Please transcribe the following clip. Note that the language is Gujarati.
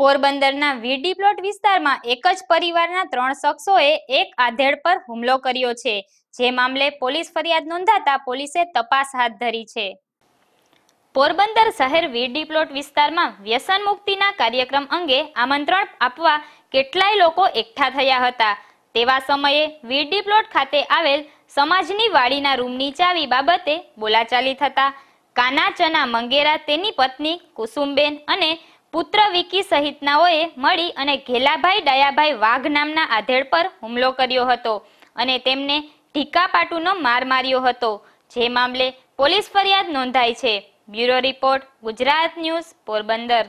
પોરબંદરના વીડી પ્લોટ વિસ્તારમાં એક જ પરિવારના ત્રણ શખ્સોએ એક આધેડ પર હુમલો કર્યો છે જે મામલે પોલીસ ફરિયાદ નોંધાતા પોલીસે તપાસ હાથ ધરી છે પોરબંદર શહેર વીડી પ્લોટ વિસ્તારમાં વ્યસન મુક્તિના કાર્યક્રમ અંગે આમંત્રણ આપવા કેટલાય લોકો એકઠા થયા હતા તેવા સમયે વીડી પ્લોટ ખાતે આવેલ સમાજની વાડીના રૂમની ચાવી બાબતે બોલાચાલી થતા કાના ચના મંગેરા તેની પત્ની કુસુમબેન અને પુત્ર વિકી સહિતનાઓએ મળી અને ઘેલાભાઈ દયાભાઈ વાઘ નામના આધેડ પર હુમલો કર્યો હતો અને તેમને ઢીકાપાટુનો માર માર્યો હતો જે મામલે પોલીસ ફરિયાદ નોંધાઈ છે bureau report Gujarat news Porbandar